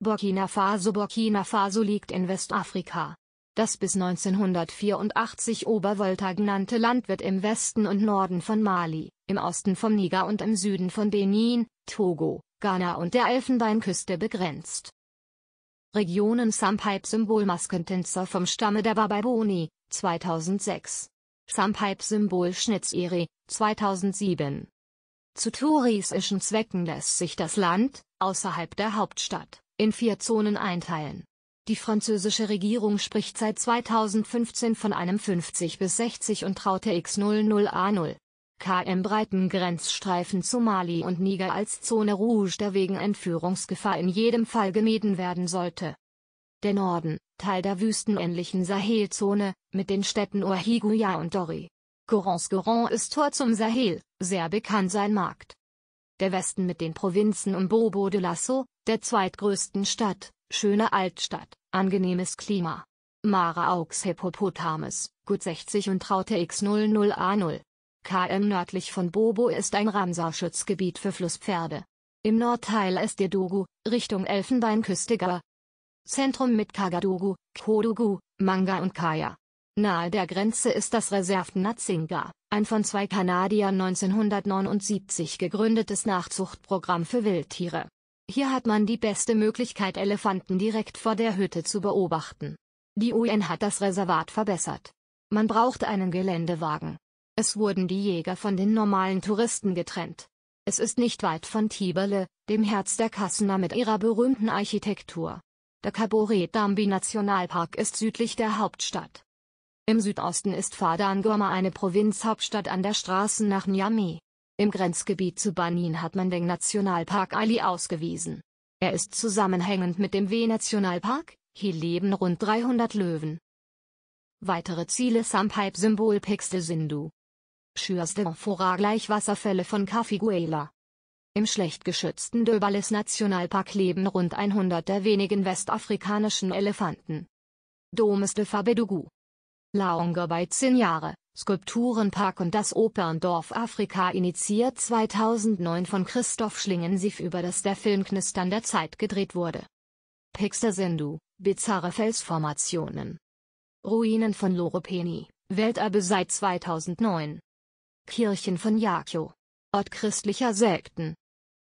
Burkina Faso Burkina Faso liegt in Westafrika. Das bis 1984 Obervolta genannte Land wird im Westen und Norden von Mali, im Osten vom Niger und im Süden von Benin, Togo, Ghana und der Elfenbeinküste begrenzt. Regionen Sampipe Symbolmaskentänzer vom Stamme der Bababoni, 2006. Sampipe Symbol Schnitziri, 2007. Zu touristischen Zwecken lässt sich das Land, außerhalb der Hauptstadt in vier Zonen einteilen. Die französische Regierung spricht seit 2015 von einem 50 bis 60 und Traute X00A0 km breiten Grenzstreifen zu Mali und Niger als Zone Rouge, der wegen Entführungsgefahr in jedem Fall gemieden werden sollte. Der Norden, Teil der wüstenähnlichen Sahelzone, mit den Städten Ouahigouya und Dori. Gorans Goran ist Tor zum Sahel, sehr bekannt sein Markt der Westen mit den Provinzen um Bobo de Lasso, der zweitgrößten Stadt, schöne Altstadt, angenehmes Klima. Mare Aux Hippopotames, gut 60 und Traute X00A0. KM nördlich von Bobo ist ein Ramsar-Schutzgebiet für Flusspferde. Im Nordteil ist der Dogu, Richtung Elfenbeinküste Ga. Zentrum mit Kagadogu, Kodogu, Manga und Kaya. Nahe der Grenze ist das Reservat Nazinga ein von zwei Kanadiern 1979 gegründetes Nachzuchtprogramm für Wildtiere. Hier hat man die beste Möglichkeit, Elefanten direkt vor der Hütte zu beobachten. Die UN hat das Reservat verbessert. Man braucht einen Geländewagen. Es wurden die Jäger von den normalen Touristen getrennt. Es ist nicht weit von Tiberle, dem Herz der Kassener mit ihrer berühmten Architektur. Der Caboret Dambi Nationalpark ist südlich der Hauptstadt. Im Südosten ist Fadangoma eine Provinzhauptstadt an der Straße nach Niamey. Im Grenzgebiet zu Banin hat man den Nationalpark Ali ausgewiesen. Er ist zusammenhängend mit dem W-Nationalpark, hier leben rund 300 Löwen. Weitere Ziele Sampaip Symbol Pixte Sindhu. Schürste de Amphora Gleichwasserfälle von Kafiguela. Im schlecht geschützten Döbalis Nationalpark leben rund 100 der wenigen westafrikanischen Elefanten. Domes de Fabedugu. Launger bei 10 Jahre, Skulpturenpark und das Operndorf Afrika initiiert 2009 von Christoph Schlingensief über das der Film Knistern der Zeit gedreht wurde. Pixar-Sendu, bizarre Felsformationen. Ruinen von Loropeni, Welterbe seit 2009. Kirchen von Jakio. Ort christlicher Sekten,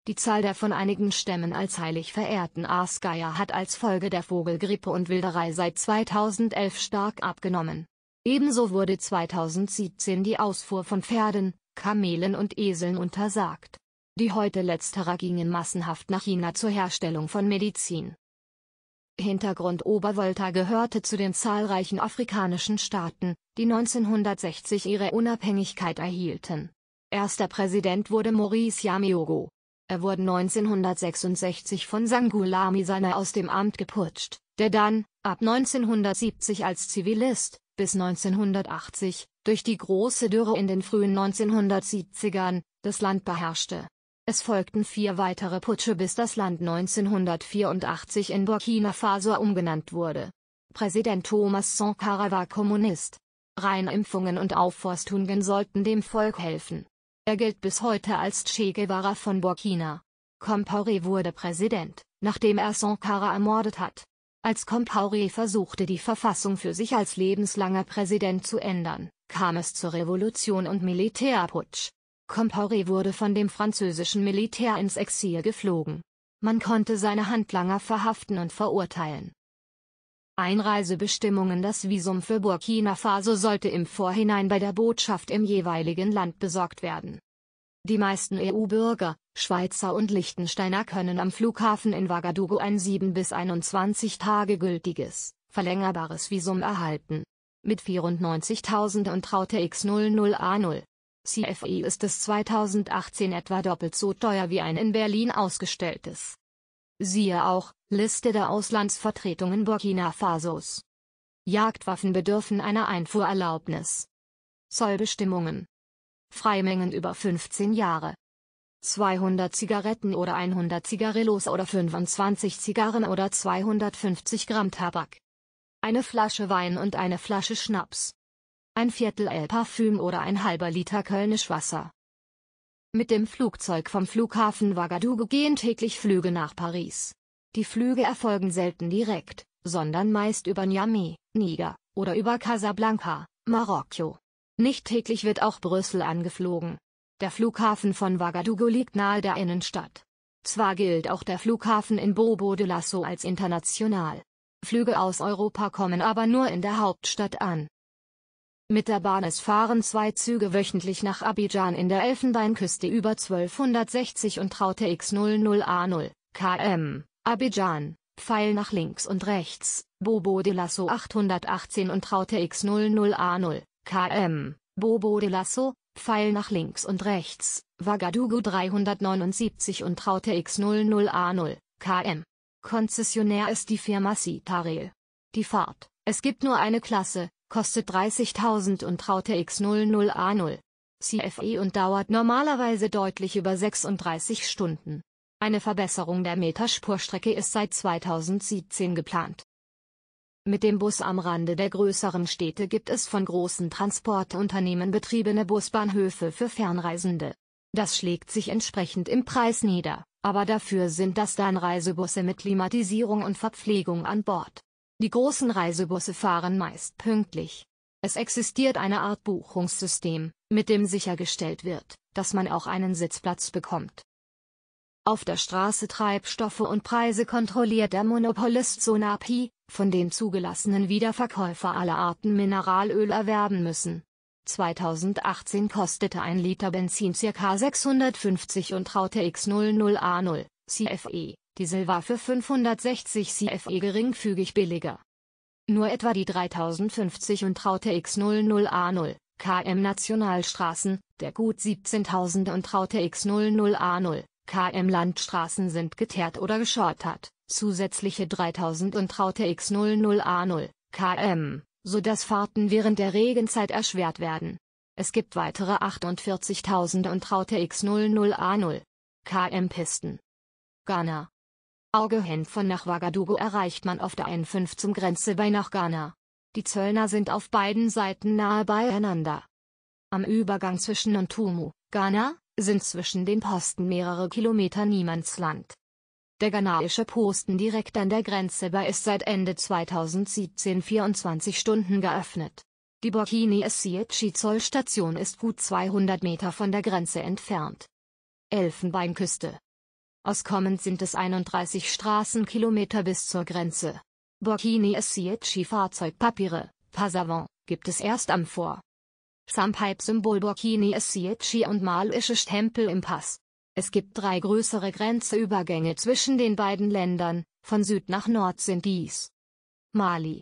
die Zahl der von einigen Stämmen als heilig verehrten Aasgeier hat als Folge der Vogelgrippe und Wilderei seit 2011 stark abgenommen. Ebenso wurde 2017 die Ausfuhr von Pferden, Kamelen und Eseln untersagt. Die heute letzterer gingen massenhaft nach China zur Herstellung von Medizin. Hintergrund Obervolta gehörte zu den zahlreichen afrikanischen Staaten, die 1960 ihre Unabhängigkeit erhielten. Erster Präsident wurde Maurice Yameogo. Er wurde 1966 von Sangulami Sana aus dem Amt geputscht, der dann, ab 1970 als Zivilist, bis 1980, durch die große Dürre in den frühen 1970ern, das Land beherrschte. Es folgten vier weitere Putsche bis das Land 1984 in Burkina Faso umgenannt wurde. Präsident Thomas Sankara war Kommunist. Reinimpfungen und Aufforstungen sollten dem Volk helfen. Er gilt bis heute als Che Guevara von Burkina. Compaoré wurde Präsident, nachdem er Sankara ermordet hat. Als Compaoré versuchte die Verfassung für sich als lebenslanger Präsident zu ändern, kam es zur Revolution und Militärputsch. Compaoré wurde von dem französischen Militär ins Exil geflogen. Man konnte seine Handlanger verhaften und verurteilen. Einreisebestimmungen Das Visum für Burkina Faso sollte im Vorhinein bei der Botschaft im jeweiligen Land besorgt werden. Die meisten EU-Bürger, Schweizer und Liechtensteiner können am Flughafen in Ouagadougou ein 7 bis 21 Tage gültiges, verlängerbares Visum erhalten. Mit 94.000 und Traute X00A0. CFI e ist es 2018 etwa doppelt so teuer wie ein in Berlin ausgestelltes. Siehe auch, Liste der Auslandsvertretungen Burkina Fasos. Jagdwaffen bedürfen einer Einfuhrerlaubnis. Zollbestimmungen. Freimengen über 15 Jahre. 200 Zigaretten oder 100 Zigarillos oder 25 Zigarren oder 250 Gramm Tabak. Eine Flasche Wein und eine Flasche Schnaps. Ein Viertel L Parfüm oder ein halber Liter Kölnisch Wasser. Mit dem Flugzeug vom Flughafen Ouagadougou gehen täglich Flüge nach Paris. Die Flüge erfolgen selten direkt, sondern meist über Niamey, Niger, oder über Casablanca, Marokko. Nicht täglich wird auch Brüssel angeflogen. Der Flughafen von Ouagadougou liegt nahe der Innenstadt. Zwar gilt auch der Flughafen in Bobo de Lasso als international. Flüge aus Europa kommen aber nur in der Hauptstadt an. Mit der Bahn es fahren zwei Züge wöchentlich nach Abidjan in der Elfenbeinküste über 1260 und Traute X00A0, KM, Abidjan, Pfeil nach links und rechts, Bobo de Lasso 818 und Traute X00A0, KM, Bobo de Lasso, Pfeil nach links und rechts, Ouagadougou 379 und Traute X00A0, KM. Konzessionär ist die Firma Citarel. Die Fahrt, es gibt nur eine Klasse, kostet 30.000 und Traute X00A0 CFE und dauert normalerweise deutlich über 36 Stunden. Eine Verbesserung der Meterspurstrecke ist seit 2017 geplant. Mit dem Bus am Rande der größeren Städte gibt es von großen Transportunternehmen betriebene Busbahnhöfe für Fernreisende. Das schlägt sich entsprechend im Preis nieder, aber dafür sind das dann Reisebusse mit Klimatisierung und Verpflegung an Bord. Die großen Reisebusse fahren meist pünktlich. Es existiert eine Art Buchungssystem, mit dem sichergestellt wird, dass man auch einen Sitzplatz bekommt. Auf der Straße Treibstoffe und Preise kontrolliert der Monopolist Sonapi, von dem zugelassenen Wiederverkäufer aller Arten Mineralöl erwerben müssen. 2018 kostete ein Liter Benzin ca. 650 und Raute X00A0, CFE, Diesel war für 560 CFE geringfügig billiger. Nur etwa die 3050 und Traute X00A0 km Nationalstraßen, der gut 17.000 und Traute X00A0 km Landstraßen sind geteert oder geschortert, zusätzliche 3000 und Traute X00A0 km, sodass Fahrten während der Regenzeit erschwert werden. Es gibt weitere 48.000 und Traute X00A0 km Pisten. Ghana Augehenn von nach Ouagadougou erreicht man auf der N5 zum Grenze bei nach Ghana. Die Zöllner sind auf beiden Seiten nahe beieinander. Am Übergang zwischen Ntumu, Ghana, sind zwischen den Posten mehrere Kilometer Niemandsland. Der ghanaische Posten direkt an der Grenze bei ist seit Ende 2017 24 Stunden geöffnet. Die Burkini Essiechi Zollstation ist gut 200 Meter von der Grenze entfernt. Elfenbeinküste Auskommend sind es 31 Straßenkilometer bis zur Grenze. Burkini Esieci Fahrzeugpapiere, Passavant, gibt es erst am Vor. Sampipe-Symbol Burkini Esieci und malische Stempel im Pass. Es gibt drei größere Grenzübergänge zwischen den beiden Ländern, von Süd nach Nord sind dies. Mali.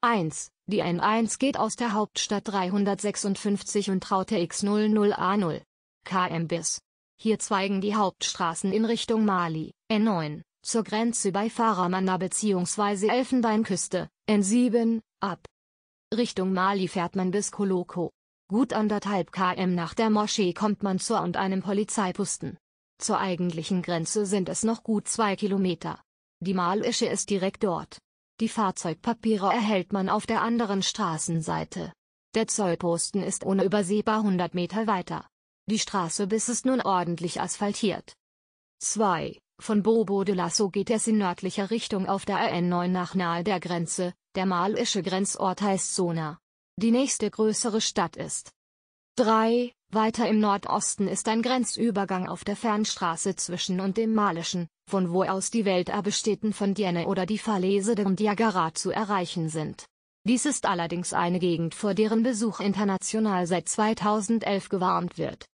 1. Die N1 geht aus der Hauptstadt 356 und Traute X00A0. KM bis hier zweigen die Hauptstraßen in Richtung Mali, N9, zur Grenze bei Faramanda bzw. Elfenbeinküste, N7, ab. Richtung Mali fährt man bis Koloko. Gut anderthalb km nach der Moschee kommt man zur und einem Polizeiposten. Zur eigentlichen Grenze sind es noch gut zwei Kilometer. Die malische ist direkt dort. Die Fahrzeugpapiere erhält man auf der anderen Straßenseite. Der Zollposten ist ohne übersehbar 100 Meter weiter. Die Straße bis es nun ordentlich asphaltiert. 2. Von Bobo de Lasso geht es in nördlicher Richtung auf der rn 9 nach nahe der Grenze, der malische Grenzort heißt Sona. Die nächste größere Stadt ist 3. Weiter im Nordosten ist ein Grenzübergang auf der Fernstraße zwischen und dem malischen, von wo aus die Welterbestätten von Dienne oder die Falese de Diagara zu erreichen sind. Dies ist allerdings eine Gegend, vor deren Besuch international seit 2011 gewarnt wird.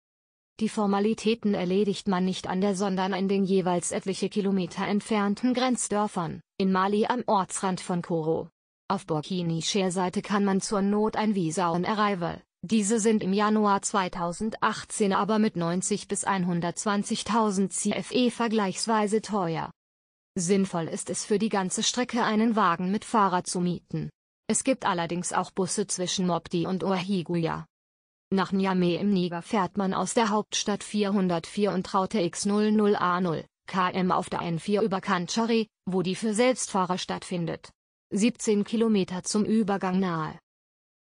Die Formalitäten erledigt man nicht an der sondern in den jeweils etliche Kilometer entfernten Grenzdörfern, in Mali am Ortsrand von Koro. Auf burkinischer Seite kann man zur Not ein Visa on Arrival, diese sind im Januar 2018 aber mit 90 bis 120.000 CFE vergleichsweise teuer. Sinnvoll ist es für die ganze Strecke einen Wagen mit Fahrer zu mieten. Es gibt allerdings auch Busse zwischen Mopti und Ohiguya. Nach Niamey im Niger fährt man aus der Hauptstadt 404 und Raute X00A0 km auf der N4 über Kanchari, wo die für Selbstfahrer stattfindet. 17 Kilometer zum Übergang nahe.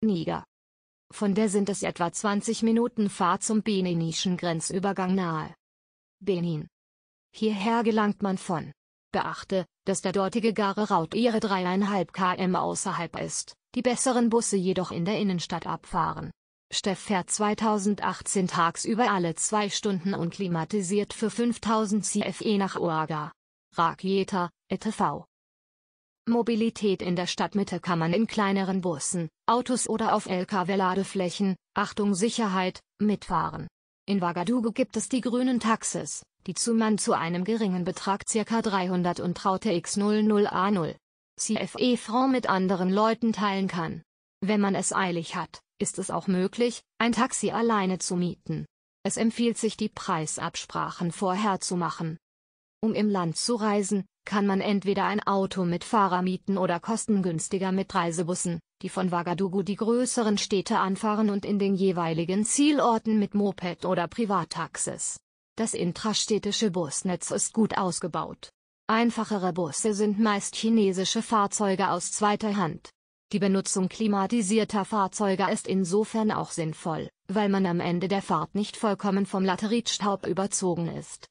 Niger. Von der sind es etwa 20 Minuten Fahrt zum beninischen Grenzübergang nahe. Benin. Hierher gelangt man von. Beachte, dass der dortige Gare Raut ihre 3,5 km außerhalb ist, die besseren Busse jedoch in der Innenstadt abfahren. Steff fährt 2018 tagsüber alle zwei Stunden und klimatisiert für 5000 CFE nach Oaga. Rakjeta, ETV. Mobilität in der Stadtmitte kann man in kleineren Bussen, Autos oder auf LKW-Ladeflächen, Achtung Sicherheit, mitfahren. In Ouagadougou gibt es die grünen Taxis, die zu man zu einem geringen Betrag ca. 300 und Traute X00A0 CFE-Frau mit anderen Leuten teilen kann. Wenn man es eilig hat, ist es auch möglich, ein Taxi alleine zu mieten. Es empfiehlt sich, die Preisabsprachen vorher zu machen. Um im Land zu reisen, kann man entweder ein Auto mit Fahrer mieten oder kostengünstiger mit Reisebussen, die von Ouagadougou die größeren Städte anfahren und in den jeweiligen Zielorten mit Moped oder Privattaxis. Das intrastädtische Busnetz ist gut ausgebaut. Einfachere Busse sind meist chinesische Fahrzeuge aus zweiter Hand. Die Benutzung klimatisierter Fahrzeuge ist insofern auch sinnvoll, weil man am Ende der Fahrt nicht vollkommen vom Lateritstaub überzogen ist.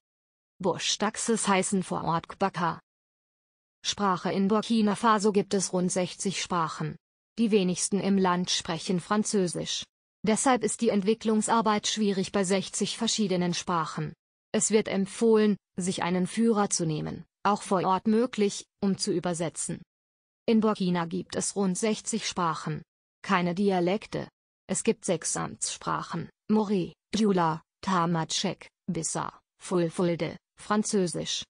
Buschtaxis heißen vor Ort Kbaka. Sprache In Burkina Faso gibt es rund 60 Sprachen. Die wenigsten im Land sprechen Französisch. Deshalb ist die Entwicklungsarbeit schwierig bei 60 verschiedenen Sprachen. Es wird empfohlen, sich einen Führer zu nehmen, auch vor Ort möglich, um zu übersetzen. In Burkina gibt es rund 60 Sprachen. Keine Dialekte. Es gibt sechs Amtssprachen, Mori, Djula, Tamatschek, Bissa, Fulfulde, Französisch.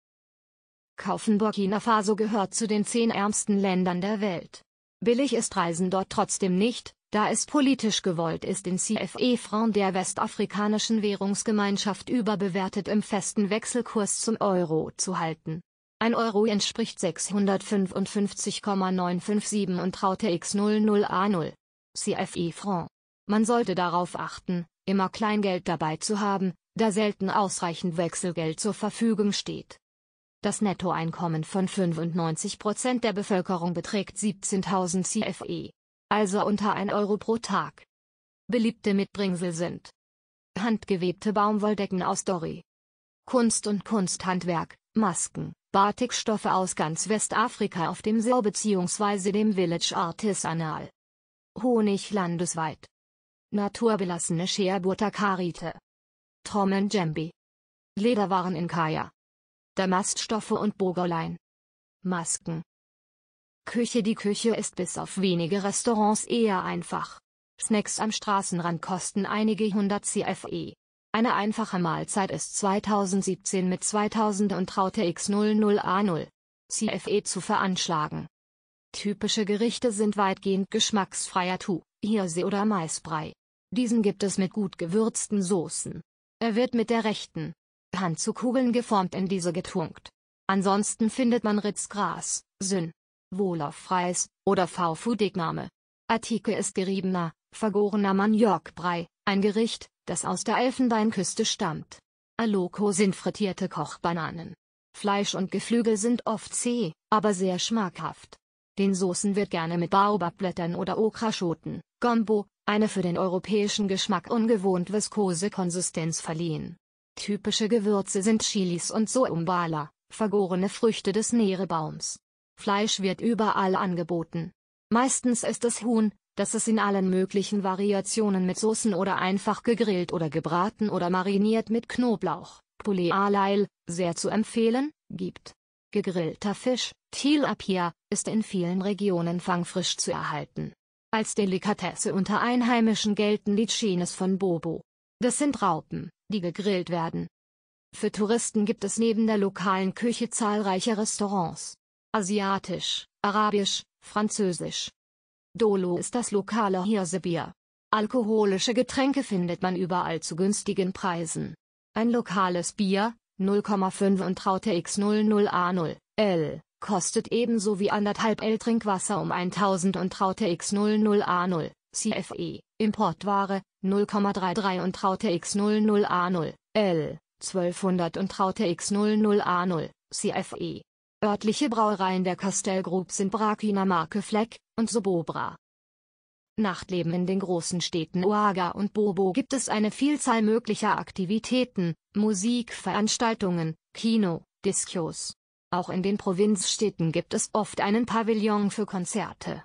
Kaufen Burkina Faso gehört zu den zehn ärmsten Ländern der Welt. Billig ist Reisen dort trotzdem nicht, da es politisch gewollt ist, den CFE-Franc der westafrikanischen Währungsgemeinschaft überbewertet im festen Wechselkurs zum Euro zu halten. 1 Euro entspricht 655,957 und Traute X00A0. CFE Franc. Man sollte darauf achten, immer Kleingeld dabei zu haben, da selten ausreichend Wechselgeld zur Verfügung steht. Das Nettoeinkommen von 95 der Bevölkerung beträgt 17.000 CFE, also unter 1 Euro pro Tag. Beliebte Mitbringsel sind handgewebte Baumwolldecken aus Dory, Kunst und Kunsthandwerk, Masken, Batikstoffe aus ganz Westafrika auf dem Sir bzw. dem Village Artisanal. Honig landesweit. Naturbelassene Scherburter Karite. Trommen Jambi. Lederwaren in Kaya. Damaststoffe und Bogolein. Masken. Küche Die Küche ist bis auf wenige Restaurants eher einfach. Snacks am Straßenrand kosten einige hundert CFE. Eine einfache Mahlzeit ist 2017 mit 2000 und Traute X00A0 CFE zu veranschlagen. Typische Gerichte sind weitgehend geschmacksfreier Tu, Hirse oder Maisbrei. Diesen gibt es mit gut gewürzten Soßen. Er wird mit der rechten Hand zu Kugeln geformt in diese getunkt. Ansonsten findet man Ritzgras, Sünn, wolof oder V-Fudegname. Artikel ist geriebener, vergorener Maniokbrei, ein Gericht, das aus der Elfenbeinküste stammt. Aloko sind frittierte Kochbananen. Fleisch und Geflügel sind oft zäh, aber sehr schmackhaft. Den Soßen wird gerne mit Baobabblättern oder Okraschoten, Gombo, eine für den europäischen Geschmack ungewohnt viskose Konsistenz verliehen. Typische Gewürze sind Chilis und Soumbala, vergorene Früchte des Nerebaums. Fleisch wird überall angeboten. Meistens ist es Huhn, dass es in allen möglichen Variationen mit Soßen oder einfach gegrillt oder gebraten oder mariniert mit Knoblauch, Poulet à l'ail, sehr zu empfehlen, gibt. Gegrillter Fisch, Tilapia, ist in vielen Regionen fangfrisch zu erhalten. Als Delikatesse unter Einheimischen gelten die Chines von Bobo. Das sind Raupen, die gegrillt werden. Für Touristen gibt es neben der lokalen Küche zahlreiche Restaurants. Asiatisch, Arabisch, Französisch, Dolo ist das lokale Hirsebier. Alkoholische Getränke findet man überall zu günstigen Preisen. Ein lokales Bier, 0,5 und Traute X00A0, L, kostet ebenso wie anderthalb L Trinkwasser um 1000 und Traute X00A0, CFE, Importware, 0,33 und Traute X00A0, L, 1200 und Traute X00A0, CFE, Örtliche Brauereien der Castell Group sind Brakina Marke Fleck und Sobobra. Nachtleben in den großen Städten Oaga und Bobo gibt es eine Vielzahl möglicher Aktivitäten, Musikveranstaltungen, Kino, Diskos. Auch in den Provinzstädten gibt es oft einen Pavillon für Konzerte.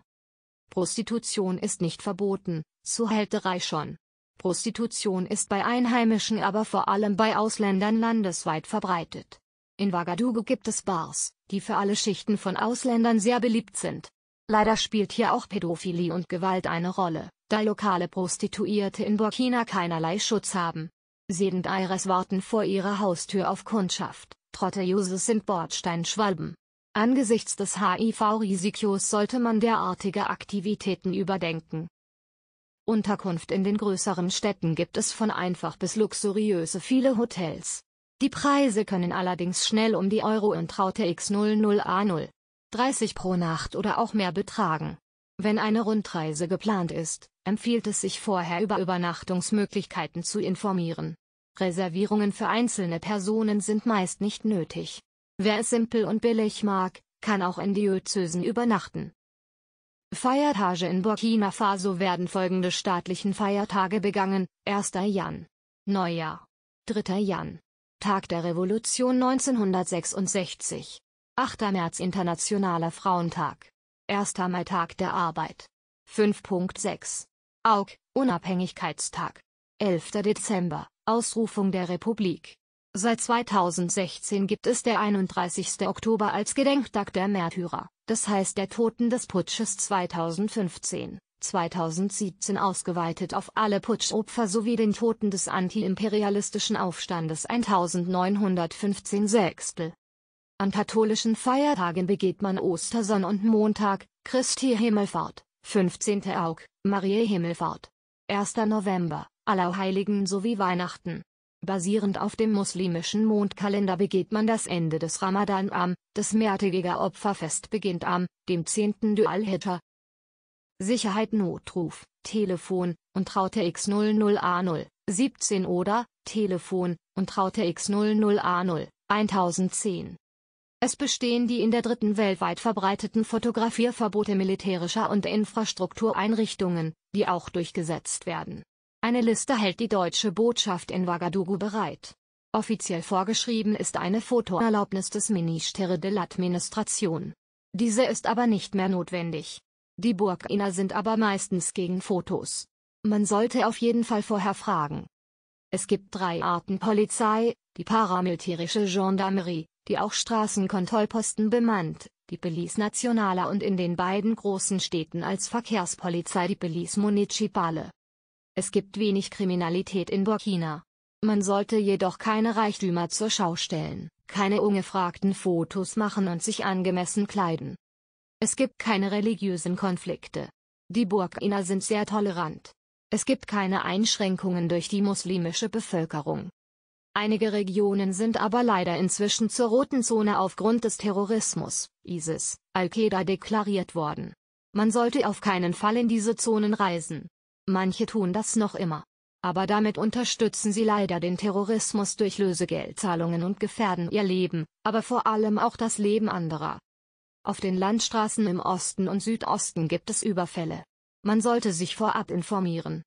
Prostitution ist nicht verboten, Hälterei schon. Prostitution ist bei Einheimischen aber vor allem bei Ausländern landesweit verbreitet. In Ouagadougou gibt es Bars, die für alle Schichten von Ausländern sehr beliebt sind. Leider spielt hier auch Pädophilie und Gewalt eine Rolle, da lokale Prostituierte in Burkina keinerlei Schutz haben. Sedend Aires warten vor ihrer Haustür auf Kundschaft, Trotteuses sind Bordsteinschwalben. Angesichts des HIV-Risikos sollte man derartige Aktivitäten überdenken. Unterkunft in den größeren Städten gibt es von einfach bis luxuriöse viele Hotels, die Preise können allerdings schnell um die Euro und Traute X00A0 30 pro Nacht oder auch mehr betragen. Wenn eine Rundreise geplant ist, empfiehlt es sich vorher über Übernachtungsmöglichkeiten zu informieren. Reservierungen für einzelne Personen sind meist nicht nötig. Wer es simpel und billig mag, kann auch in Diözesen übernachten. Feiertage in Burkina Faso werden folgende staatlichen Feiertage begangen: 1. Jan, Neujahr, 3. Jan, Tag der Revolution 1966. 8. März Internationaler Frauentag. 1. Mai Tag der Arbeit. 5.6. AUG, Unabhängigkeitstag. 11. Dezember, Ausrufung der Republik. Seit 2016 gibt es der 31. Oktober als Gedenktag der Märtyrer, das heißt der Toten des Putsches 2015. 2017 ausgeweitet auf alle Putschopfer sowie den Toten des antiimperialistischen Aufstandes 1915 Sechstel. An katholischen Feiertagen begeht man Ostersonn und Montag, Christi Himmelfahrt, 15. Aug, Marie Himmelfahrt. 1. November, Allerheiligen sowie Weihnachten. Basierend auf dem muslimischen Mondkalender begeht man das Ende des Ramadan am, das mehrtägige Opferfest beginnt am, dem 10. Dual-Hijjah, Sicherheit Notruf, Telefon, und Raute X00A0, 17 oder, Telefon, und Raute X00A0, 1010. Es bestehen die in der dritten Welt weit verbreiteten Fotografierverbote militärischer und Infrastruktureinrichtungen, die auch durchgesetzt werden. Eine Liste hält die deutsche Botschaft in Ouagadougou bereit. Offiziell vorgeschrieben ist eine Fotoerlaubnis des Ministere de l'Administration. Diese ist aber nicht mehr notwendig. Die Burginner sind aber meistens gegen Fotos. Man sollte auf jeden Fall vorher fragen. Es gibt drei Arten Polizei, die paramilitärische Gendarmerie, die auch Straßenkontrollposten bemannt, die Police Nationale und in den beiden großen Städten als Verkehrspolizei die Police Municipale. Es gibt wenig Kriminalität in Burkina. Man sollte jedoch keine Reichtümer zur Schau stellen, keine ungefragten Fotos machen und sich angemessen kleiden. Es gibt keine religiösen Konflikte. Die Burkina sind sehr tolerant. Es gibt keine Einschränkungen durch die muslimische Bevölkerung. Einige Regionen sind aber leider inzwischen zur roten Zone aufgrund des Terrorismus, ISIS, Al-Qaida deklariert worden. Man sollte auf keinen Fall in diese Zonen reisen. Manche tun das noch immer. Aber damit unterstützen sie leider den Terrorismus durch Lösegeldzahlungen und gefährden ihr Leben, aber vor allem auch das Leben anderer. Auf den Landstraßen im Osten und Südosten gibt es Überfälle. Man sollte sich vorab informieren.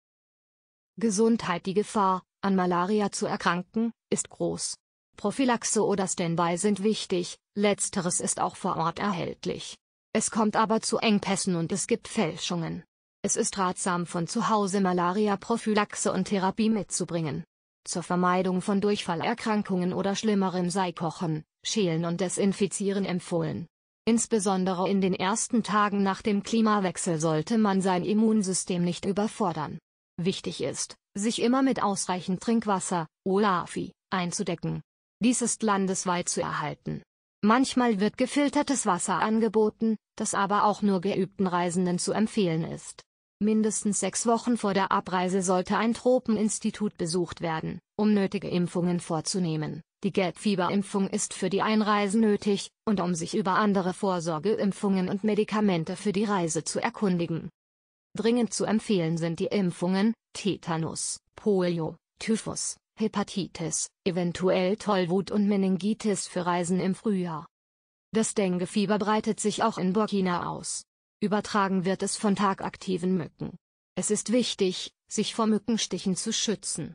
Gesundheit Die Gefahr, an Malaria zu erkranken, ist groß. Prophylaxe oder Standby sind wichtig, letzteres ist auch vor Ort erhältlich. Es kommt aber zu Engpässen und es gibt Fälschungen. Es ist ratsam von zu Hause Malaria-Prophylaxe und Therapie mitzubringen. Zur Vermeidung von Durchfallerkrankungen oder Schlimmerem sei Kochen, Schälen und Desinfizieren empfohlen. Insbesondere in den ersten Tagen nach dem Klimawechsel sollte man sein Immunsystem nicht überfordern. Wichtig ist, sich immer mit ausreichend Trinkwasser, Olafi, einzudecken. Dies ist landesweit zu erhalten. Manchmal wird gefiltertes Wasser angeboten, das aber auch nur geübten Reisenden zu empfehlen ist. Mindestens sechs Wochen vor der Abreise sollte ein Tropeninstitut besucht werden, um nötige Impfungen vorzunehmen. Die Gelbfieberimpfung ist für die Einreise nötig, und um sich über andere Vorsorgeimpfungen und Medikamente für die Reise zu erkundigen. Dringend zu empfehlen sind die Impfungen Tetanus, Polio, Typhus, Hepatitis, eventuell Tollwut und Meningitis für Reisen im Frühjahr. Das Denguefieber breitet sich auch in Burkina aus. Übertragen wird es von tagaktiven Mücken. Es ist wichtig, sich vor Mückenstichen zu schützen.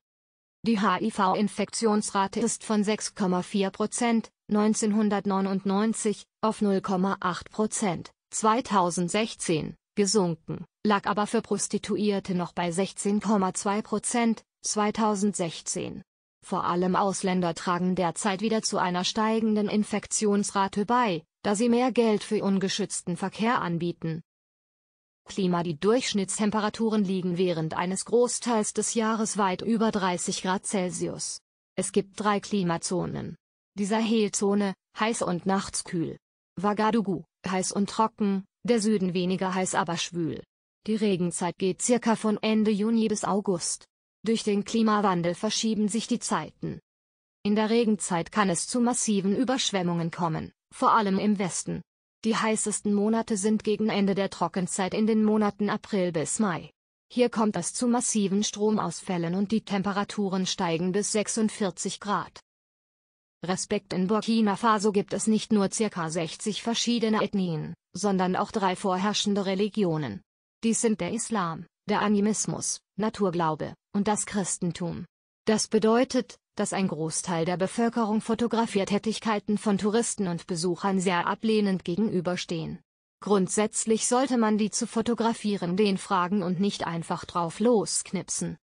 Die HIV-Infektionsrate ist von 6,4 Prozent 1999 auf 0,8 Prozent 2016 gesunken, lag aber für Prostituierte noch bei 16,2 Prozent 2016. Vor allem Ausländer tragen derzeit wieder zu einer steigenden Infektionsrate bei, da sie mehr Geld für ungeschützten Verkehr anbieten Klima Die Durchschnittstemperaturen liegen während eines Großteils des Jahres weit über 30 Grad Celsius. Es gibt drei Klimazonen. Die Sahelzone, heiß und nachts kühl. Ouagadougou, heiß und trocken, der Süden weniger heiß aber schwül. Die Regenzeit geht circa von Ende Juni bis August. Durch den Klimawandel verschieben sich die Zeiten. In der Regenzeit kann es zu massiven Überschwemmungen kommen, vor allem im Westen. Die heißesten Monate sind gegen Ende der Trockenzeit in den Monaten April bis Mai. Hier kommt es zu massiven Stromausfällen und die Temperaturen steigen bis 46 Grad. Respekt in Burkina Faso gibt es nicht nur ca. 60 verschiedene Ethnien, sondern auch drei vorherrschende Religionen. Dies sind der Islam, der Animismus, Naturglaube und das Christentum. Das bedeutet, dass ein Großteil der Bevölkerung Fotografiertätigkeiten von Touristen und Besuchern sehr ablehnend gegenüberstehen. Grundsätzlich sollte man die zu fotografieren den fragen und nicht einfach drauf losknipsen.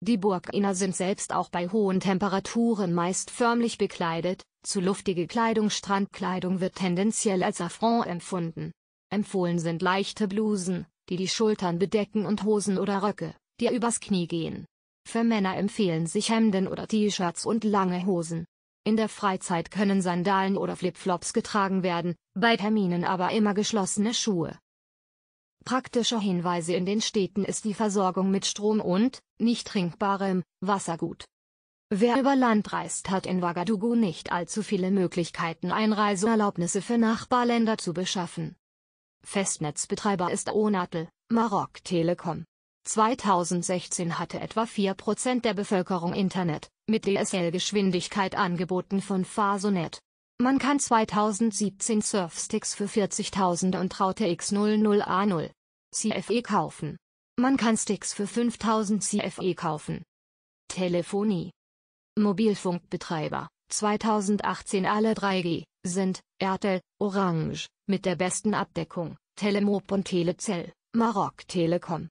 Die Burginer sind selbst auch bei hohen Temperaturen meist förmlich bekleidet, zu luftige Kleidung Strandkleidung wird tendenziell als Affront empfunden. Empfohlen sind leichte Blusen, die die Schultern bedecken und Hosen oder Röcke, die übers Knie gehen. Für Männer empfehlen sich Hemden oder T-Shirts und lange Hosen. In der Freizeit können Sandalen oder Flipflops getragen werden, bei Terminen aber immer geschlossene Schuhe. Praktische Hinweise in den Städten ist die Versorgung mit Strom und, nicht trinkbarem, Wasser gut. Wer über Land reist, hat in Ouagadougou nicht allzu viele Möglichkeiten, Einreiseerlaubnisse für Nachbarländer zu beschaffen. Festnetzbetreiber ist Onatel, Marok Telekom. 2016 hatte etwa 4% der Bevölkerung Internet, mit DSL-Geschwindigkeit angeboten von Fasonet. Man kann 2017 Surfsticks für 40.000 und Raute X00A0 CFE kaufen. Man kann Sticks für 5.000 CFE kaufen. Telefonie. Mobilfunkbetreiber, 2018 alle 3G, sind Ertel, Orange, mit der besten Abdeckung, Telemop und Telecel, Marok Telekom.